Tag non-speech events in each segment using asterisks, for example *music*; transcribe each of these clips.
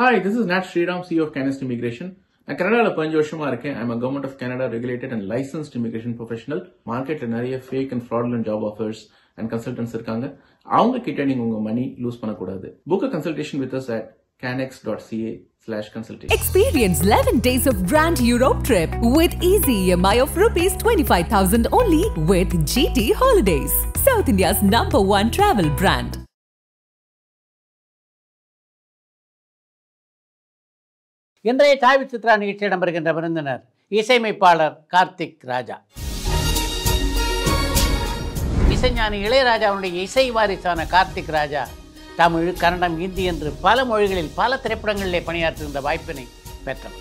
Hi, this is Nat Sriram, CEO of Canist Immigration. In Canada, I'm a government of Canada regulated and licensed immigration professional. Market and area fake and fraudulent job offers and consultants. money lose Book a consultation with us at canxca slash consultation. Experience 11 days of grand Europe trip with easy EMI of rupees 25,000 only with GT Holidays. South India's number one travel brand. இன்றைய சாவி சித்ரா நிகழ்ச்சி இடம்பெறுகின்ற விருந்தினர் இசையமைப்பாளர் கார்த்திக் ராஜா இசைஞானி இளையராஜாவுடைய இசை வாரிசான கார்த்திக் ராஜா தமிழ் கன்னடம் இந்தி என்று பல மொழிகளில் பல திரைப்படங்களிலே பணியாற்றுகின்ற வாய்ப்பினை பெற்றார்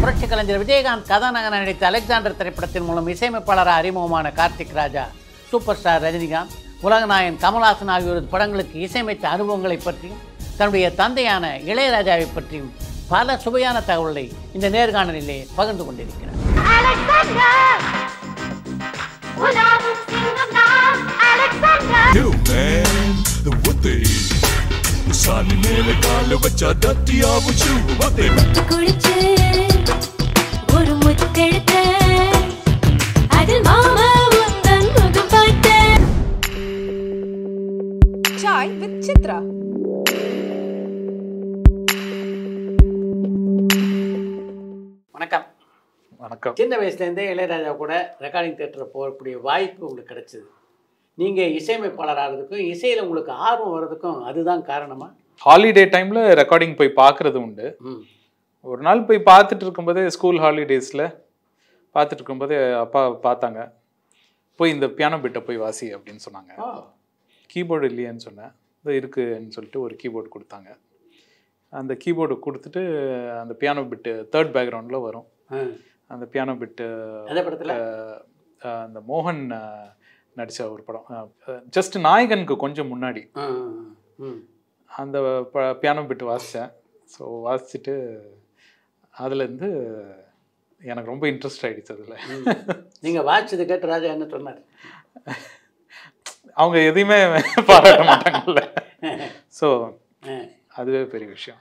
புரட்சி கலைஞர் விஜயகாந்த் கதாநாயகன் நடித்த அலெக்சாண்டர் திரைப்படத்தின் மூலம் இசையமைப்பாளராக அறிமுகமான கார்த்திக் ராஜா சூப்பர் ஸ்டார் ரஜினிகாந்த் உலகநாயன் கமல்ஹாசன் ஆகியோரது படங்களுக்கு இசையமைத்த அனுபவங்களை பற்றியும் தன்னுடைய தந்தையான இளையராஜாவை பற்றியும் பல சுவையான தகவல்களை இந்த நேர்காணலிலே பகிர்ந்து கொண்டிருக்கிறார் வணக்கம் சின்ன வயசுலேருந்தே இளையராஜா கூட ரெக்கார்டிங் தேட்டரில் போகக்கூடிய வாய்ப்பு உங்களுக்கு கிடைச்சிது நீங்கள் இசையமைப்பாளர் ஆகிறதுக்கும் இசையில் உங்களுக்கு ஆர்வம் வர்றதுக்கும் அதுதான் காரணமாக ஹாலிடே டைமில் ரெக்கார்டிங் போய் பார்க்குறது உண்டு ஒரு நாள் போய் பார்த்துட்டு இருக்கும்போது ஸ்கூல் ஹாலிடேஸில் பார்த்துட்டு இருக்கும்போது அப்பா பார்த்தாங்க போய் இந்த பியானோ பிட்டை போய் வாசி அப்படின்னு சொன்னாங்க கீபோர்டு இல்லையேன்னு சொன்னேன் இது இருக்குன்னு சொல்லிட்டு ஒரு கீபோர்டு கொடுத்தாங்க அந்த கீபோர்டு கொடுத்துட்டு அந்த பியானோ பிட்டு தேர்ட் பேக்ரவுண்டில் வரும் அந்த பியானோ பிட்டு அந்த மோகன் நடித்த ஒரு படம் ஜஸ்ட் நாயகனுக்கு கொஞ்சம் முன்னாடி அந்த பியானோ பிட்டு வாசித்தேன் ஸோ வாசிச்சுட்டு அதுலேருந்து எனக்கு ரொம்ப இன்ட்ரெஸ்ட் ஆகிடுச்சு அதில் நீங்கள் வாசிச்சது கேட்டு ராஜா என்ன சொன்னார் அவங்க எதையுமே பாராட்ட மாட்டாங்கல்ல ஸோ *laughs* அதுவே பெரிய விஷயம்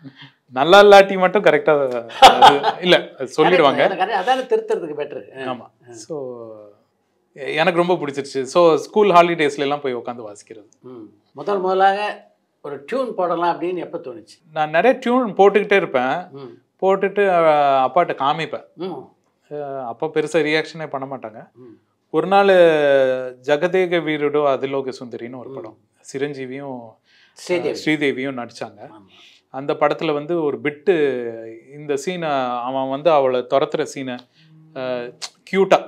நல்லா இல்லாட்டி மட்டும் கரெக்டாக இல்லை சொல்லிடுவாங்க திருத்துறதுக்கு பெட்ரு ஆமாம் ஸோ எனக்கு ரொம்ப பிடிச்சிருச்சு ஸோ ஸ்கூல் எல்லாம் போய் உட்காந்து வாசிக்கிறது முதல் முதலாக ஒரு டியூன் போடலாம் அப்படின்னு எப்போ தோணுச்சு நான் நிறைய டியூன் போட்டுக்கிட்டே இருப்பேன் போட்டுட்டு அப்பாட்ட காமிப்பேன் அப்போ பெருசாக ரியாக்ஷனே பண்ண மாட்டாங்க ஒரு நாள் ஜெகதேக வீரடோ அதிலோக சுந்தரின்னு ஒரு படம் சிரஞ்சீவியும் ஸ்ரீதேவியும் நடித்தாங்க அந்த படத்தில் வந்து ஒரு பிட்டு இந்த சீனை அவன் வந்து அவளை துரத்துற சீனை க்யூட்டாக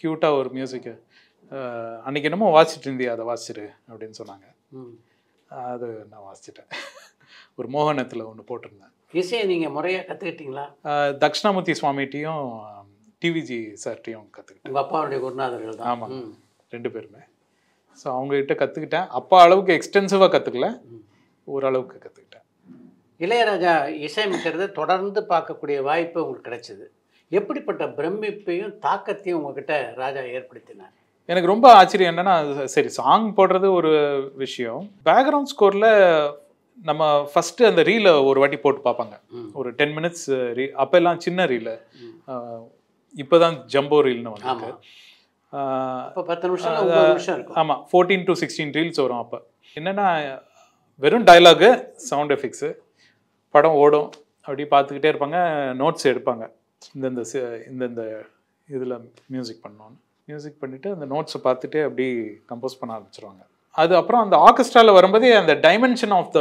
க்யூட்டாக ஒரு மியூசிக்கு அன்னைக்கு என்னமோ வாசிச்சுட்டு இருந்தியா அதை வாசிச்சிரு அப்படின்னு சொன்னாங்க அது நான் வாசிச்சிட்டேன் ஒரு மோகனத்தில் ஒன்று போட்டிருந்தேன் இசையை நீங்கள் முறையாக கற்றுக்கிட்டீங்களா தக்ஷணாமூர்த்தி சுவாமிகிட்டையும் டிவிஜி சார்ட்டையும் கற்றுக்கிட்டேன் உங்கள் அப்பாவுடைய குருநாதர்கள் தான் ஆமாம் ரெண்டு பேருமே ஸோ அவங்ககிட்ட கற்றுக்கிட்டேன் அப்பா அளவுக்கு எக்ஸ்டென்சிவாக கற்றுக்கல ஓரளவுக்கு கற்றுக்கிட்டேன் இளையராஜா இசையமைக்கிறத தொடர்ந்து பார்க்கக்கூடிய வாய்ப்பு உங்களுக்கு கிடைச்சிது எப்படிப்பட்ட பிரமிப்பையும் தாக்கத்தையும் உங்ககிட்ட ராஜா ஏற்படுத்தினார் எனக்கு ரொம்ப ஆச்சரியம் என்னென்னா சரி சாங் போடுறது ஒரு விஷயம் பேக்ரவுண்ட் ஸ்கோரில் நம்ம ஃபஸ்ட்டு அந்த ரீலை ஒரு வாட்டி போட்டு பார்ப்பாங்க ஒரு டென் மினிட்ஸ் ரீ அப்போ எல்லாம் சின்ன ரீலு இப்போ தான் ஜம்போ ரீல்னு வந்து இப்போ பத்து நிமிஷம் ஆமாம் ஃபோர்டீன் டு சிக்ஸ்டீன் ரீல்ஸ் வரும் அப்போ என்னென்னா வெறும் டைலாகு சவுண்ட் எஃபெக்ட்ஸு படம் ஓடும் அப்படி பார்த்துக்கிட்டே இருப்பாங்க நோட்ஸ் எடுப்பாங்க இந்தந்த இந்தந்த இதில் மியூசிக் பண்ணோன்னு மியூசிக் பண்ணிவிட்டு அந்த நோட்ஸை பார்த்துட்டு அப்படி கம்போஸ் பண்ண ஆரம்பிச்சிருவாங்க அது அப்புறம் அந்த ஆர்கெஸ்ட்ராவில் வரும்போதே அந்த டைமென்ஷன் ஆஃப் த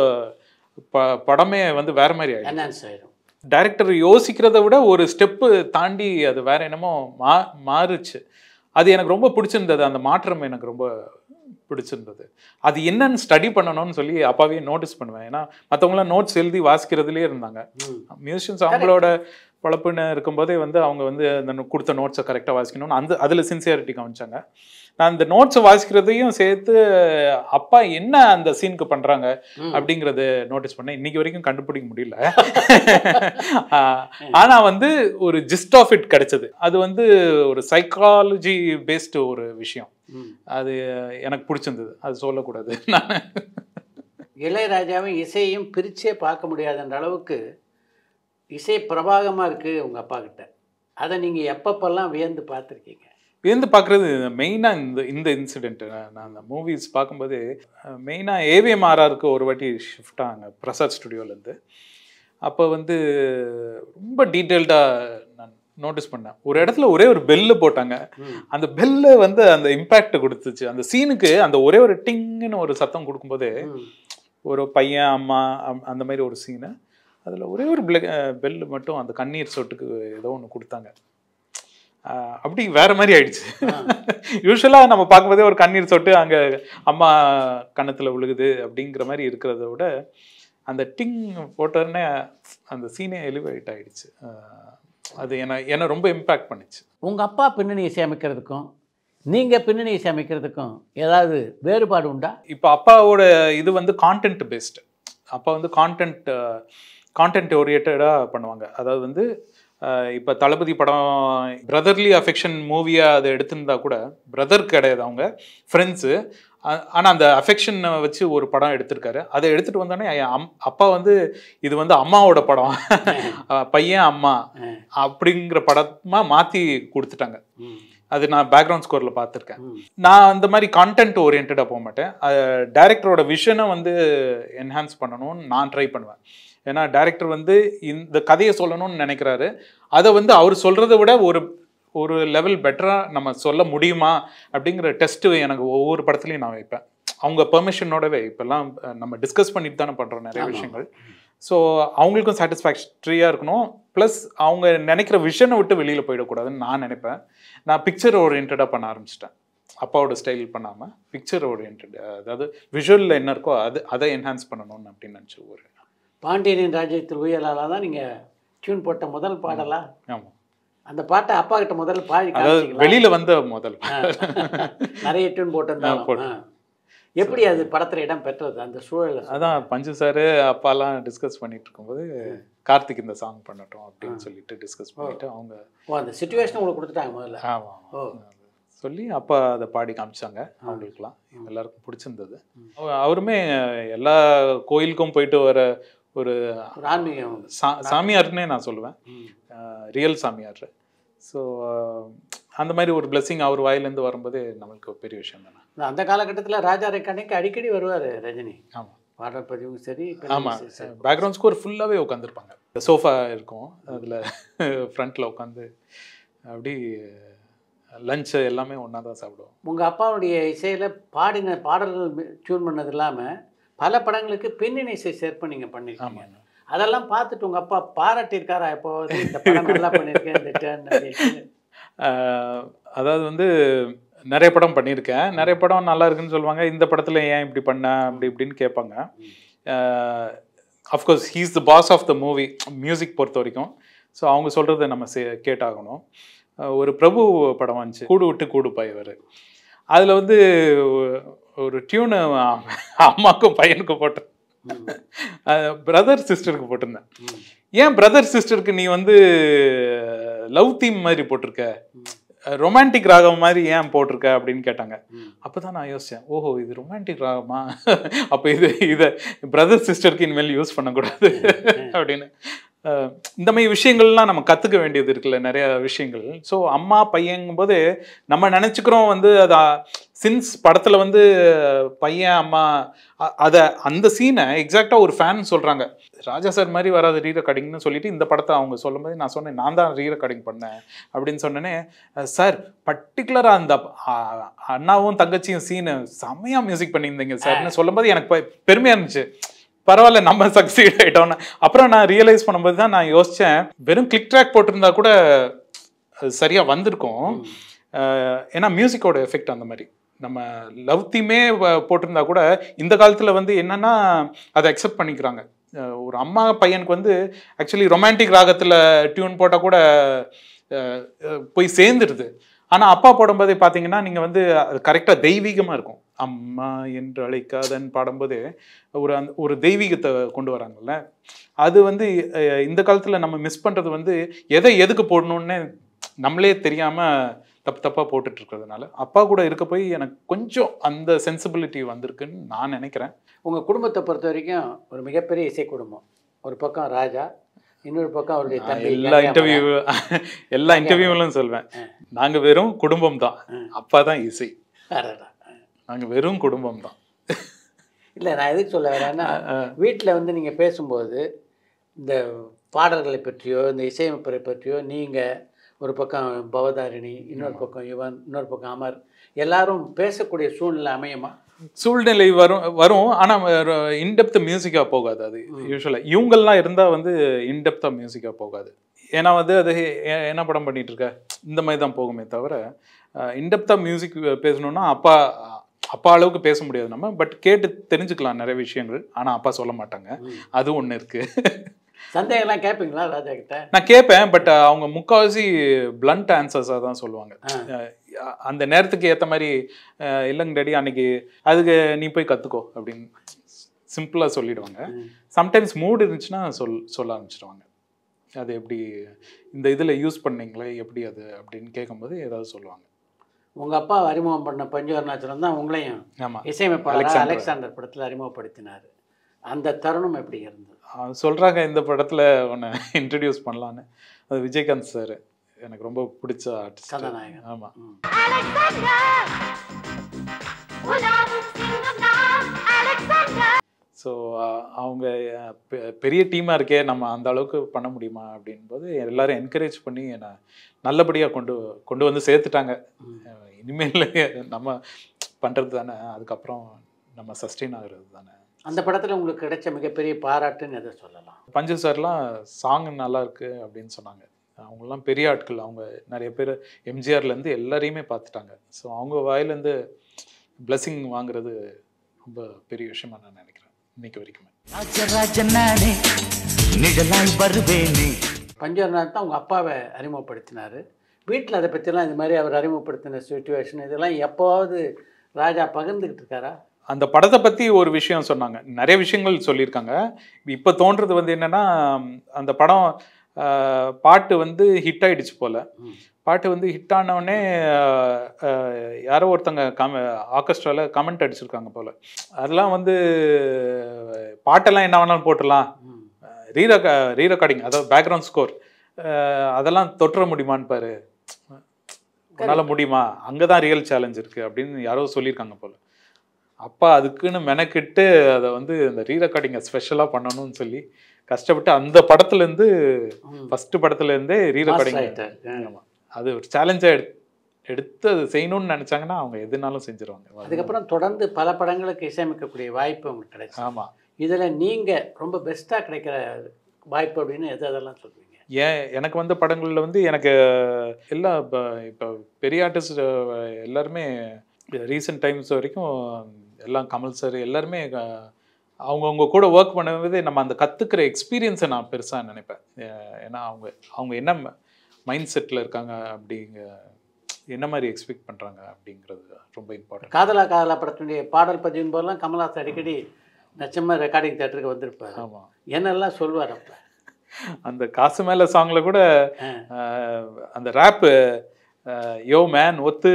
ப படமே வந்து வேறு மாதிரி ஆகிடும் டைரக்டர் யோசிக்கிறத விட ஒரு ஸ்டெப்பு தாண்டி அது வேறு என்னமோ மா மாறுச்சு அது எனக்கு ரொம்ப பிடிச்சிருந்தது அந்த மாற்றம் எனக்கு ரொம்ப பிடிச்சிருந்தது அது என்னன்னு ஸ்டடி பண்ணணும்னு சொல்லி அப்பாவே நோட்டீஸ் பண்ணுவேன் ஏன்னா மற்றவங்களாம் நோட்ஸ் எழுதி வாசிக்கிறதுலேயே இருந்தாங்க மியூசிஷியன்ஸ் அவங்களோட பழப்புன்னு இருக்கும்போதே வந்து அவங்க வந்து அந்த கொடுத்த நோட்ஸை கரெக்டாக வாசிக்கணும்னு அந்த அதில் சின்சியாரிட்டி கவனிச்சாங்க நான் இந்த நோட்ஸ் வாசிக்கிறதையும் சேர்த்து அப்பா என்ன அந்த சீனுக்கு பண்றாங்க அப்படிங்கறத நோட்டீஸ் பண்ணேன் இன்னைக்கு வரைக்கும் கண்டுபிடிக்க முடியல *laughs* ஆனா வந்து ஒரு ஜிஸ்ட் ஆஃப் இட் கிடைச்சது அது வந்து ஒரு சைக்காலஜி பேஸ்டு ஒரு விஷயம் அது எனக்கு பிடிச்சிருந்தது அது சொல்லக்கூடாது *laughs* நான் இளையராஜாவும் இசையும் பிரிச்சே பார்க்க முடியாத அளவுக்கு இசை பிரபாகமாக இருக்குது உங்கள் அப்பா கிட்ட அதை நீங்கள் எப்பப்பெல்லாம் வியந்து பார்த்துருக்கீங்க இருந்து பார்க்குறது மெயினாக இந்த இந்த இன்சிடென்ட் நான் அந்த மூவிஸ் பார்க்கும்போது மெயினாக ஏவிஎம் ஆர்ஆருக்கு ஒரு வாட்டி ஷிஃப்ட் ஆங்க பிரசாத் ஸ்டுடியோலேருந்து அப்போ வந்து ரொம்ப டீட்டெயில்டாக நான் நோட்டீஸ் பண்ணேன் ஒரு இடத்துல ஒரே ஒரு பெல்லு போட்டாங்க அந்த பெல்லு வந்து அந்த இம்பேக்ட் கொடுத்துச்சு அந்த சீனுக்கு அந்த ஒரே ஒரு டிங்குன்னு ஒரு சத்தம் கொடுக்கும்போது ஒரு பையன் அம்மா அந்த மாதிரி ஒரு சீனு அதில் ஒரே ஒரு பெல்லு மட்டும் அந்த கண்ணீர் சொட்டுக்கு ஏதோ ஒன்று கொடுத்தாங்க அப்படி வேற மாதிரி ஆயிடுச்சு யூஸ்வலாக நம்ம பார்க்கும்போதே ஒரு கண்ணீர் சொட்டு அங்கே அம்மா கண்ணத்தில் விழுகுது அப்படிங்கிற மாதிரி இருக்கிறத விட அந்த டிங் போட்டோடனே அந்த சீனே எலிவேட் ஆயிடுச்சு அது என்ன என்னை ரொம்ப இம்பேக்ட் பண்ணுச்சு உங்கள் அப்பா பின்னணி சேமிக்கிறதுக்கும் நீங்கள் பின்னணி சேமிக்கிறதுக்கும் ஏதாவது வேறுபாடு உண்டா இப்போ அப்பாவோட இது வந்து கான்டென்ட் பேஸ்டு அப்பா வந்து கான்டென்ட் கான்டென்ட் ஓரியேட்டடாக பண்ணுவாங்க அதாவது வந்து இப்போ தளபதி படம் பிரதர்லி அஃபெக்ஷன் மூவியாக அதை எடுத்திருந்தா கூட பிரதர் கிடையாது அவங்க ஃப்ரெண்ட்ஸு ஆனால் அந்த அஃபெக்ஷனை வச்சு ஒரு படம் எடுத்திருக்காரு அதை எடுத்துகிட்டு வந்தோடனே அம் அப்பா வந்து இது வந்து அம்மாவோட படம் *laughs* பையன் அம்மா அப்படிங்கிற படமாக மாற்றி கொடுத்துட்டாங்க அது நான் பேக்ரவுண்ட் ஸ்கோரில் பார்த்துருக்கேன் நான் அந்த மாதிரி கான்டென்ட் ஓரியன்டாக போக மாட்டேன் டேரக்டரோட விஷனை வந்து என்ஹான்ஸ் பண்ணணும்னு நான் ட்ரை பண்ணுவேன் ஏன்னா டேரக்டர் வந்து இந்த கதையை சொல்லணும்னு நினைக்கிறாரு அதை வந்து அவர் சொல்கிறத விட ஒரு ஒரு லெவல் பெட்டராக நம்ம சொல்ல முடியுமா அப்படிங்கிற டெஸ்ட்டு எனக்கு ஒவ்வொரு படத்துலையும் நான் வைப்பேன் அவங்க பெர்மிஷனோடவே இப்போல்லாம் நம்ம டிஸ்கஸ் பண்ணிட்டு தானே பண்ணுறோம் நிறைய விஷயங்கள் ஸோ அவங்களுக்கும் சாட்டிஸ்ஃபேக்ட்ரியாக இருக்கணும் ப்ளஸ் அவங்க நினைக்கிற விஷனை விட்டு வெளியில் போயிடக்கூடாதுன்னு நான் நினைப்பேன் நான் பிக்சர் ஓரியன்டாக பண்ண ஆரம்பிச்சிட்டேன் அப்பாவோட ஸ்டைல் பண்ணாமல் பிக்சர் ஓரியன்ட் அதாவது விஷுவலில் என்ன இருக்கோ அது அதை என்ஹான்ஸ் பண்ணணும்னு அப்படின்னு நினச்சி ஒரு பாண்டியனின் ராஜ்யத்தில் உயலாலா தான் நீங்கள் டியூன் போட்ட முதல் பாடலா ஆமாம் அந்த பாட்டை அப்பா கிட்ட முதல் பாடி வெளியில் வந்த முதல் நிறைய டியூன் போட்டிருந்தாங்க எப்படி அது படத்துல இடம் பெற்றது அந்த சூழல் அதான் பஞ்சு சாரு அப்பாலாம் டிஸ்கஸ் பண்ணிட்டு இருக்கும்போது கார்த்திக் இந்த சாங் பண்ணட்டும் அப்படின்னு சொல்லிட்டு டிஸ்கஸ் பண்ணிட்டு அவங்க ஓ அந்த சுச்சுவேஷன் உங்களுக்கு கொடுத்துட்டாங்க முதல்ல ஆமாம் ஓ சொல்லி அப்பா அதை பாடி காமிச்சாங்க அவங்களுக்குலாம் எல்லாருக்கும் பிடிச்சிருந்தது அவருமே எல்லா கோயிலுக்கும் போயிட்டு வர ஒரு ஆன்மீகம் சா சாமியார்னே நான் சொல்லுவேன் ரியல் சாமியார் ஸோ அந்த மாதிரி ஒரு பிளஸ்ஸிங் அவர் வாயிலேருந்து வரும்போது நம்மளுக்கு பெரிய விஷயம் தானே அந்த காலகட்டத்தில் ராஜா ரெக்கானிக்கு அடிக்கடி வருவார் ரஜினி ஆமாம் பாடல் பதிவும் சரி ஆமாம் பேக்ரவுண்ட் ஸ்கோர் ஃபுல்லாகவே உட்காந்துருப்பாங்க சோஃபா இருக்கும் அதில் ஃப்ரண்ட்டில் உட்காந்து அப்படி லஞ்சு எல்லாமே ஒன்றா தான் சாப்பிடுவோம் உங்கள் அப்பாவுடைய இசையில் பாடின பாடல்கள் டியூன் பண்ணது இல்லாமல் பல படங்களுக்கு பின்னணி இசை சேர்ப்பு நீங்க பண்ணிருக்கீங்க அதெல்லாம் பார்த்துட்டு உங்க அப்பா பாராட்டியிருக்காரா இப்போ இந்த படம் நல்லா பண்ணியிருக்கேன் அதாவது வந்து நிறைய படம் பண்ணியிருக்கேன் நிறைய படம் நல்லா இருக்குன்னு சொல்லுவாங்க இந்த படத்தில் ஏன் இப்படி பண்ண அப்படி இப்படின்னு கேட்பாங்க of course he's the boss of the movie music பொறுத்த வரைக்கும் ஸோ அவங்க சொல்கிறத நம்ம சே கேட்டாகணும் ஒரு பிரபு படம் வந்துச்சு கூடு விட்டு கூடு பாய் அதில் வந்து ஒரு டியூனை அம்மாக்கும் பையனுக்கும் போட்டேன் பிரதர் சிஸ்டருக்கு போட்டிருந்தேன் ஏன் பிரதர் சிஸ்டருக்கு நீ வந்து லவ் தீம் மாதிரி போட்டிருக்க ரொமான்டிக் ராகம் மாதிரி ஏன் போட்டிருக்க அப்படின்னு கேட்டாங்க அப்போ தான் நான் யோசித்தேன் ஓஹோ இது ரொமான்டிக் ராகமா அப்போ இது இதை பிரதர் சிஸ்டருக்கு இனிமேல் யூஸ் பண்ணக்கூடாது அப்படின்னு இந்த மாதிரி விஷயங்கள்லாம் நம்ம கற்றுக்க வேண்டியது இருக்குல்ல நிறைய விஷயங்கள் ஸோ அம்மா பையங்கும்போது நம்ம நினச்சிக்கிறோம் வந்து அதை சின்ஸ் படத்தில் வந்து பையன் அம்மா அதை அந்த சீனை எக்ஸாக்டாக ஒரு ஃபேன் சொல்கிறாங்க ராஜா சார் மாதிரி வராது ரீ ரெக்கார்டிங்னு சொல்லிட்டு இந்த படத்தை அவங்க சொல்லும்போது நான் சொன்னேன் நான் தான் ரீ ரெக்கார்டிங் பண்ணேன் அப்படின்னு சொன்னேனே சார் பர்டிகுலராக அந்த அண்ணாவும் தங்கச்சியும் சீனு செம்மையாக மியூசிக் பண்ணியிருந்தீங்க சார்னு சொல்லும்போது எனக்கு பெருமையாக இருந்துச்சு பரவாயில்ல நம்ம சக்சீட் ஆகிட்டோம்னு அப்புறம் நான் ரியலைஸ் பண்ணும்போது தான் நான் யோசித்தேன் வெறும் கிளிக் ட்ராக் போட்டிருந்தா கூட சரியாக வந்திருக்கும் ஏன்னா மியூசிக்கோட எஃபெக்ட் அந்த மாதிரி நம்ம லவ் தீமே போட்டிருந்தா கூட இந்த காலத்தில் வந்து என்னென்னா அதை அக்செப்ட் பண்ணிக்கிறாங்க ஒரு அம்மா பையனுக்கு வந்து ஆக்சுவலி ரொமான்டிக் ராகத்தில் டியூன் போட்டால் கூட போய் சேர்ந்துடுது ஆனால் அப்பா போடும்போது பார்த்தீங்கன்னா நீங்கள் வந்து அது கரெக்டாக தெய்வீகமாக இருக்கும் அம்மா என்று அழைக்காதன் பாடும்போது ஒரு அந் ஒரு தெய்வீகத்தை கொண்டு வராங்கல்ல அது வந்து இந்த காலத்தில் நம்ம மிஸ் பண்ணுறது வந்து எதை எதுக்கு போடணும்னு நம்மளே தெரியாமல் தப்பு தப்பாக போட்டுட்டு இருக்கிறதுனால அப்பா கூட இருக்க போய் எனக்கு கொஞ்சம் அந்த சென்சிபிலிட்டி வந்திருக்குன்னு நான் நினைக்கிறேன் உங்கள் குடும்பத்தை பொறுத்த வரைக்கும் ஒரு மிகப்பெரிய இசை குடும்பம் ஒரு பக்கம் ராஜா இன்னொரு பக்கம் அவருடைய எல்லா இன்டர்வியூ எல்லா இன்டர்வியூலையும் சொல்வேன் நாங்கள் வெறும் குடும்பம் தான் அப்பா தான் இசை நாங்கள் வெறும் குடும்பம் தான் இல்லை நான் எதுக்கு சொல்ல வரேன்னா வீட்டில் வந்து நீங்கள் பேசும்போது இந்த பாடல்களை பற்றியோ இந்த இசையமைப்பை பற்றியோ நீங்கள் ஒரு பக்கம் பவதாரிணி இன்னொரு பக்கம் யுவன் இன்னொரு பக்கம் அமர் எல்லாரும் பேசக்கூடிய சூழ்நிலை அமையுமா சூழ்நிலை வரும் வரும் ஆனால் இன்டெப்த் மியூசிக்காக போகாது அது யூஸ்வலாக இவங்கள்லாம் இருந்தால் வந்து இன்டெப்த்தாக மியூசிக்காக போகாது ஏன்னா வந்து அது என்ன படம் பண்ணிகிட்டு இருக்க இந்த மாதிரி தான் போகுமே தவிர இன்டெப்த்தாக மியூசிக் பேசணுன்னா அப்பா அப்பா அளவுக்கு பேச முடியாது நம்ம பட் கேட்டு தெரிஞ்சுக்கலாம் நிறைய விஷயங்கள் ஆனால் அப்பா சொல்ல மாட்டாங்க அது ஒன்று இருக்குது சந்தேகம்லாம் கேட்பீங்களா ராஜா கிட்ட நான் கேட்பேன் பட் அவங்க முக்கால்வாசி பிளண்ட் ஆன்சர்ஸாக தான் சொல்லுவாங்க அந்த நேரத்துக்கு ஏற்ற மாதிரி இல்லைங்க டேடி அன்னைக்கு அதுக்கு நீ போய் கற்றுக்கோ அப்படின்னு சிம்பிளாக சொல்லிடுவாங்க சம்டைம்ஸ் மூடு இருந்துச்சுன்னா சொல் சொல்ல ஆரம்பிச்சிடுவாங்க அது எப்படி இந்த இதில் யூஸ் பண்ணீங்களே எப்படி அது அப்படின்னு கேட்கும்போது ஏதாவது சொல்லுவாங்க உங்கள் அப்பா அறிமுகம் பண்ண பஞ்சு அருணாச்சலம் தான் உங்களையும் இசையமைப்பாளர் அலெக்சாண்டர் படத்தில் அறிமுகப்படுத்தினார் அந்த தருணம் எப்படி இருந்தது சொல்கிறாங்க இந்த படத்தில் உன்னை இன்ட்ரடியூஸ் பண்ணலான்னு அது விஜயகாந்த் சார் எனக்கு ரொம்ப பிடிச்ச ஆர்டிஸ்ட் கதாநாயகன் ஆமாம் ஸோ அவங்க பெரிய டீமாக இருக்கே நம்ம அந்த அளவுக்கு பண்ண முடியுமா அப்படின்போது எல்லாரும் என்கரேஜ் பண்ணி என்னை நல்லபடியாக கொண்டு கொண்டு வந்து சேர்த்துட்டாங்க இனிமேல் நம்ம பண்ணுறது தானே அதுக்கப்புறம் நம்ம சஸ்டெயின் ஆகுறது தானே அந்த படத்தில் உங்களுக்கு கிடைச்ச மிகப்பெரிய பாராட்டுன்னு எதை சொல்லலாம் பஞ்சு சார்லாம் சாங் நல்லா இருக்கு அப்படின்னு சொன்னாங்க அவங்களாம் பெரிய ஆட்கள் அவங்க நிறைய பேர் எம்ஜிஆர்லேருந்து எல்லாரையுமே பார்த்துட்டாங்க ஸோ அவங்க வாயிலேருந்து பிளஸ்ஸிங் வாங்குறது ரொம்ப பெரிய விஷயமா நான் நினைக்கிறேன் இன்னைக்கு வரைக்கும் பஞ்சர்நாத் தான் அவங்க அப்பாவை அறிமுகப்படுத்தினார் வீட்டில் அதை பற்றிலாம் இது மாதிரி அவர் அறிமுகப்படுத்தின சுச்சுவேஷன் இதெல்லாம் எப்போவாவது ராஜா பகிர்ந்துக்கிட்டு இருக்காரா அந்த படத்தை பற்றி ஒரு விஷயம் சொன்னாங்க நிறைய விஷயங்கள் சொல்லியிருக்காங்க இப்போ தோன்றது வந்து என்னென்னா அந்த படம் பாட்டு வந்து ஹிட் ஆகிடுச்சு போல் பாட்டு வந்து ஹிட் ஆனவுடனே யாரோ ஒருத்தங்க கம ஆர்கெஸ்ட்ராவில் கமெண்ட் அடிச்சிருக்காங்க போல் அதெல்லாம் வந்து பாட்டெல்லாம் என்ன வேணாலும் போட்டுடலாம் ரீரெக்க ரீரெக்கார்டிங் அதாவது பேக்ரவுண்ட் ஸ்கோர் அதெல்லாம் தொற்ற முடியுமான்னு பாரு உன்னால் முடியுமா அங்கே தான் ரியல் சேலஞ்ச் இருக்குது அப்படின்னு யாரோ சொல்லியிருக்காங்க போல் அப்பா அதுக்குன்னு மெனக்கிட்டு அதை வந்து அந்த ரீரெக்கார்டிங்கை ஸ்பெஷலாக பண்ணணும்னு சொல்லி கஷ்டப்பட்டு அந்த படத்துலேருந்து ஃபஸ்ட்டு படத்துலேருந்தே ரீரெக்கார்டிங் ஆமாம் அது ஒரு சேலஞ்சாக எடு எடுத்து அது செய்யணும்னு நினச்சாங்கன்னா அவங்க எதுனாலும் செஞ்சுருவாங்க அதுக்கப்புறம் தொடர்ந்து பல படங்களுக்கு இசையமைக்கக்கூடிய வாய்ப்பு உங்களுக்கு கிடைக்கும் ஆமாம் இதில் நீங்கள் ரொம்ப பெஸ்ட்டாக கிடைக்கிற வாய்ப்பு அப்படின்னு எது அதெல்லாம் சொல்லுவீங்க ஏன் எனக்கு வந்த படங்களில் வந்து எனக்கு எல்லா இப்போ இப்போ பெரிய ஆர்டிஸ்ட் எல்லாருமே ரீசெண்ட் டைம்ஸ் வரைக்கும் எல்லாம் கமல் சார் எல்லாருமே அவங்கவுங்க கூட ஒர்க் பண்ணும்போது நம்ம அந்த கற்றுக்கிற எக்ஸ்பீரியன்ஸை நான் பெருசாக நினைப்பேன் ஏன்னா அவங்க அவங்க என்ன மைண்ட் செட்டில் இருக்காங்க அப்படிங்க என்ன மாதிரி எக்ஸ்பெக்ட் பண்ணுறாங்க அப்படிங்கிறது ரொம்ப இம்பார்ட்டன்ட் காதலா காதலா படத்தினுடைய பாடல் பதிவு போதெல்லாம் கமல்ஹாசன் அடிக்கடி நச்சமாக ரெக்கார்டிங் தேட்டருக்கு வந்திருப்பார் ஆமாம் என்னெல்லாம் சொல்வார் அப்போ அந்த காசு மேலே சாங்கில் கூட அந்த ரேப்பு யோ மேன் ஒத்து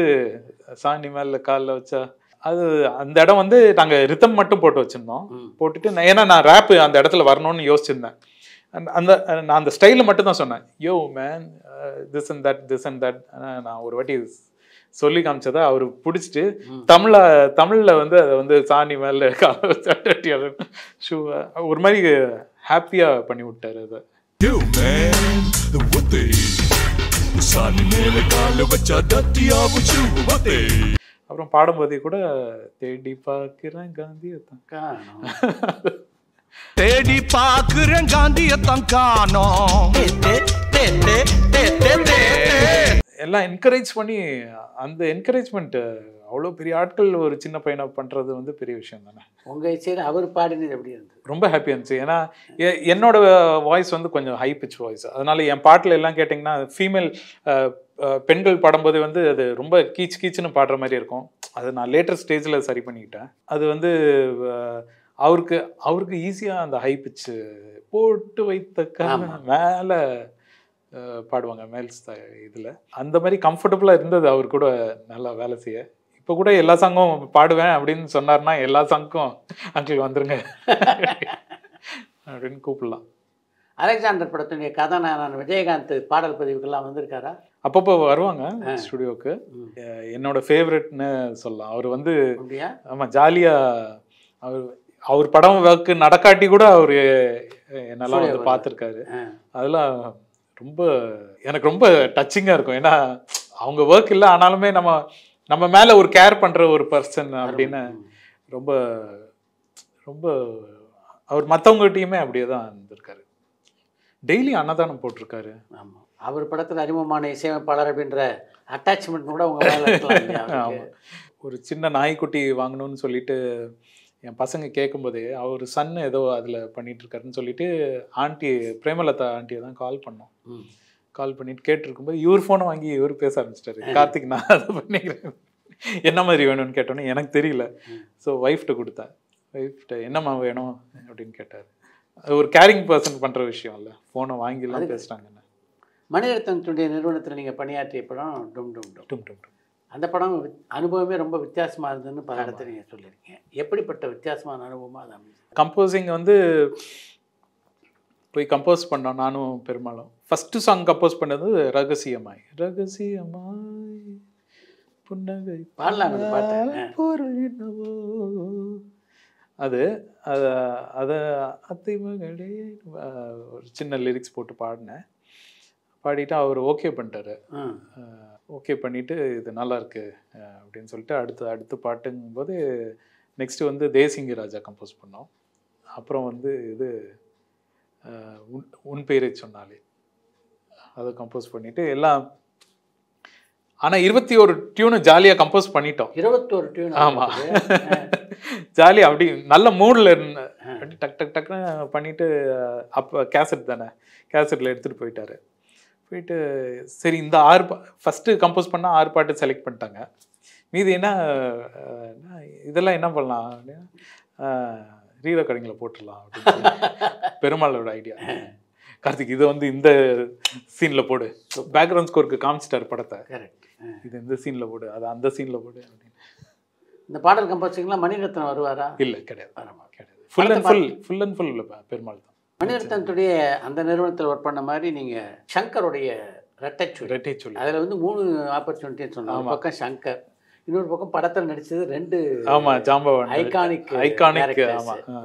சாணி மேலே காலில் வச்சா அது அந்த இடம் வந்து நாங்கள் ரித்தம் மட்டும் போட்டு வச்சுருந்தோம் போட்டுட்டு ஏன்னா நான் ரேப்பு அந்த இடத்துல வரணும்னு யோசிச்சிருந்தேன் அந்த நான் அந்த ஸ்டைலில் மட்டும்தான் சொன்னேன் yo man this and that this and that நான் ஒரு வாட்டி சொல்லி காமிச்சதா அவர் பிடிச்சிட்டு தமிழ தமிழ்ல வந்து அதை வந்து சாணி மேல ஷூ *laughs* ஒரு மாதிரி ஹாப்பியா பண்ணி விட்டாரு அதை அப்புறம் பாடும்போதே கூட தேடி பார்க்கிறேன் காந்தி *laughs* தேடி பாக்குறேன் காந்திய காணோம் எல்லாம் என்கரேஜ் பண்ணி அந்த என்கரேஜ்மெண்ட் அவ்வளோ பெரிய ஆட்கள் ஒரு சின்ன பையனை பண்ணுறது வந்து பெரிய விஷயம் தானே உங்கள் இசையில் அவர் பாடினது எப்படி இருந்தது ரொம்ப ஹாப்பியாக இருந்துச்சு ஏன்னா என்னோட வாய்ஸ் வந்து கொஞ்சம் ஹை பிச் வாய்ஸ் அதனால என் பாட்டில் எல்லாம் கேட்டிங்கன்னா ஃபீமேல் பெண்கள் பாடும்போது வந்து அது ரொம்ப கீச் கீச்சுன்னு பாடுற மாதிரி இருக்கும் அது நான் லேட்டர் ஸ்டேஜில் சரி பண்ணிக்கிட்டேன் அது வந்து அவருக்கு அவருக்கு ஈஸியாக அந்த ஹை பிச்சு போட்டு வைத்த மேலே பாடுவாங்க மேல்ஸ் இதில் அந்த மாதிரி கம்ஃபர்டபுளாக இருந்தது அவர் கூட நல்லா வேலை செய்ய இப்போ கூட எல்லா சங்கும் பாடுவேன் அப்படின்னு சொன்னார்னா எல்லா சங்கும் அங்கே வந்துருங்க அப்படின்னு கூப்பிடலாம் அலெக்சாண்டர் படத்துடைய கதாநாயகன் விஜயகாந்த் பாடல் பதிவுக்கெல்லாம் வந்திருக்காரா அப்பப்போ வருவாங்க ஸ்டுடியோவுக்கு என்னோட ஃபேவரெட்னு சொல்லலாம் அவர் வந்து ஆமாம் ஜாலியாக அவர் அவர் படம் ஒர்க்கு நடக்காட்டி கூட அவர் என்னெல்லாம் வந்து பார்த்துருக்காரு அதெல்லாம் ரொம்ப எனக்கு ரொம்ப டச்சிங்காக இருக்கும் ஏன்னா அவங்க ஒர்க் இல்லை ஆனாலுமே நம்ம நம்ம மேலே ஒரு கேர் பண்ணுற ஒரு பர்சன் அப்படின்னு ரொம்ப ரொம்ப அவர் மற்றவங்ககிட்டையுமே அப்படியே தான் இருந்திருக்காரு டெய்லி அன்னதானம் போட்டிருக்காரு ஆமாம் அவர் படத்தில் அறிமுகமான இசையமைப்பாளர் அப்படின்ற அட்டாச்மெண்ட் கூட அவங்க *laughs* ஒரு சின்ன நாய்க்குட்டி வாங்கணும்னு சொல்லிட்டு என் பசங்க கேட்கும்போது அவர் சன் ஏதோ அதில் பண்ணிகிட்ருக்காருன்னு சொல்லிட்டு ஆண்டி பிரேமலதா ஆண்டியை தான் கால் பண்ணோம் கால் பண்ணிட்டு கேட்டிருக்கும்போது இவர் ஃபோனை வாங்கி இவர் பேச ஆரம்பிச்சிட்டாரு கார்த்திக் நான் அதை பண்ணிக்கிறேன் என்ன மாதிரி வேணும்னு கேட்டோன்னே எனக்கு தெரியல ஸோ ஒய்ஃப்ட்ட கொடுத்தேன் ஒய்ஃப்ட்ட என்னம்மா வேணும் அப்படின்னு கேட்டார் அது ஒரு கேரிங் பர்சன் பண்ணுற விஷயம் இல்லை ஃபோனை வாங்கிலாம் பேசுகிறாங்கன்னு மணிரத்னத்துடைய நிறுவனத்தில் நீங்கள் பணியாற்றிய படம் டும் டும் டும் டும் டும் அந்த படம் அனுபவமே ரொம்ப வித்தியாசமாக இருந்ததுன்னு பல இடத்துல நீங்கள் சொல்லியிருக்கீங்க எப்படிப்பட்ட வித்தியாசமான அனுபவமாக அது கம்போசிங் வந்து போய் கம்போஸ் பண்ணோம் நானும் பெரும்பாலும் ஃபஸ்ட்டு சாங் கம்போஸ் பண்ணது ரகசியமாய் ரகசியமாய் புன்னகை பாடலாம் அது அது அதை அத்தை மகளே ஒரு சின்ன லிரிக்ஸ் போட்டு பாடினேன் பாடிட்டு அவர் ஓகே பண்ணிட்டாரு ஓகே பண்ணிவிட்டு இது நல்லா இருக்கு அப்படின்னு சொல்லிட்டு அடுத்து அடுத்து பாட்டுங்கும்போது நெக்ஸ்ட்டு வந்து தேசிங்க ராஜா கம்போஸ் பண்ணோம் அப்புறம் வந்து இது உன் உன் பெயரை சொன்னாலே அதை கம்போஸ் பண்ணிவிட்டு எல்லாம் ஆனால் இருபத்தி ஒரு டியூனு ஜாலியாக கம்போஸ் பண்ணிட்டோம் இருபத்தோரு டியூன் ஆமாம் ஜாலியாக அப்படி நல்ல மூடில் இருந்த டக் டக் டக்குன்னு பண்ணிவிட்டு அப்போ கேசட் தானே கேசட்டில் எடுத்துகிட்டு போயிட்டாரு போயிட்டு சரி இந்த ஆறு ஃபஸ்ட்டு கம்போஸ் பண்ணால் ஆறு பாட்டு செலக்ட் பண்ணிட்டாங்க மீதி என்ன இதெல்லாம் என்ன பண்ணலாம் அப்படின்னா ரீ ரெக்கார்டிங்கில் போட்டுடலாம் அப்படின்னு *laughs* பெருமாளோட ஐடியா கார்த்திக் இதை வந்து இந்த சீனில் போடு பேக்ரவுண்ட் ஸ்கோருக்கு காமிச்சிட்டார் படத்தை கரெக்ட் இது இந்த சீனில் போடு அது அந்த சீனில் போடு அப்படின்னு இந்த பாடல் கம்போசிங்லாம் மணிரத்னம் வருவாரா இல்லை கிடையாது கிடையாது full and full full and full Perumal தான் மணிரத்னத்துடைய அந்த நிறுவனத்தில் ஒர்க் பண்ண மாதிரி நீங்கள் சங்கருடைய ரெட்டைச்சுள் ரெட்டைச்சுள் அதில் வந்து மூணு ஆப்பர்ச்சுனிட்டின்னு சொன்னாங்க பக்கம் சங்கர் இன்னொரு பக்கம் படத்தில் நடித்தது ரெண்டு ஆமாம் ஜாம்பவன் ஐகானிக் ஐகானிக்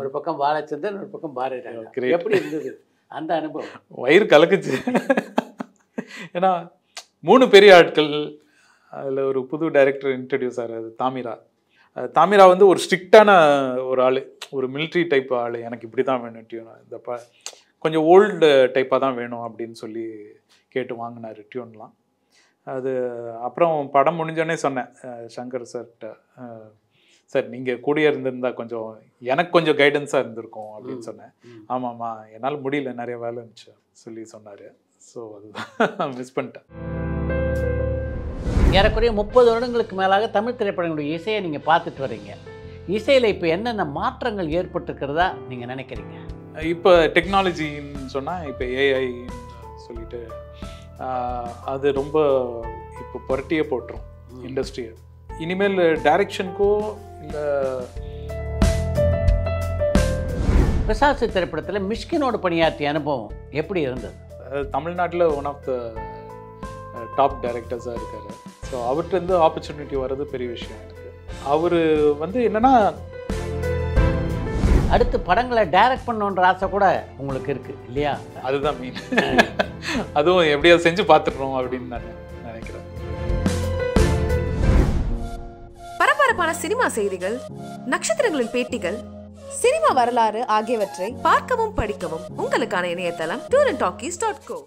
ஒரு பக்கம் பாலச்சந்தர் ஒரு பக்கம் பாரதி oh, எப்படி இருந்தது அந்த அனுபவம் வயிறு கலக்குச்சு ஏன்னா மூணு பெரிய ஆட்கள் அதில் ஒரு புது டைரக்டர் இன்ட்ரடியூஸ் ஆகிறது தாமிரா தாமிரா வந்து ஒரு ஸ்ட்ரிக்டான ஒரு ஆள் ஒரு மிலிட்ரி டைப் ஆள் எனக்கு இப்படி தான் வேணும் டியூன் இந்த ப கொஞ்சம் ஓல்டு டைப்பாக தான் வேணும் அப்படின்னு சொல்லி கேட்டு வாங்கினார் டியூன்லாம் அது அப்புறம் படம் முடிஞ்சோடனே சொன்னேன் சங்கர் சார்கிட்ட சார் நீங்கள் கூடிய இருந்திருந்தால் கொஞ்சம் எனக்கு கொஞ்சம் கைடன்ஸாக இருந்திருக்கும் அப்படின்னு சொன்னேன் ஆமாம்மா என்னால் முடியல நிறைய வேலை இருந்துச்சு சொல்லி சொன்னார் ஸோ அதுதான் மிஸ் *laughs* பண்ணிட்டேன் ஏறக்குறைய முப்பது வருடங்களுக்கு மேலாக தமிழ் திரைப்படங்களுடைய இசையை நீங்கள் பார்த்துட்டு வரீங்க இசையில் இப்போ என்னென்ன மாற்றங்கள் ஏற்பட்டிருக்கிறதா நீங்கள் நினைக்கிறீங்க இப்போ டெக்னாலஜின்னு சொன்னால் இப்போ ஏஐ சொல்லிட்டு அது ரொம்ப இப்போ புரட்டியே போட்டுரும் இண்டஸ்ட்ரியை இனிமேல் டைரக்ஷனுக்கோ இல்லை பிசாசு திரைப்படத்தில் மிஷ்கினோட பணியாற்றிய அனுபவம் எப்படி இருந்தது தமிழ்நாட்டில் ஒன் ஆஃப் த டாப் டைரக்டர்ஸாக இருக்கார் ஸோ அவர்கிட்டருந்து ஆப்பர்ச்சுனிட்டி வர்றது பெரிய விஷயம் எனக்கு அவர் வந்து என்னென்னா அடுத்து படங்களை டைரக்ட் பண்ணுன்ற ஆசை கூட உங்களுக்கு இருக்கு இல்லையா அதுதான் மீன் அதுவும் எப்படியாவது செஞ்சு பார்த்துடுறோம் அப்படின்னு நான் நினைக்கிறேன் பரபரப்பான சினிமா செய்திகள் நட்சத்திரங்களின் பேட்டிகள் சினிமா வரலாறு ஆகியவற்றை பார்க்கவும் படிக்கவும் உங்களுக்கான இணையதளம் டூர் அண்ட் டாக்கிஸ் டாட் கோ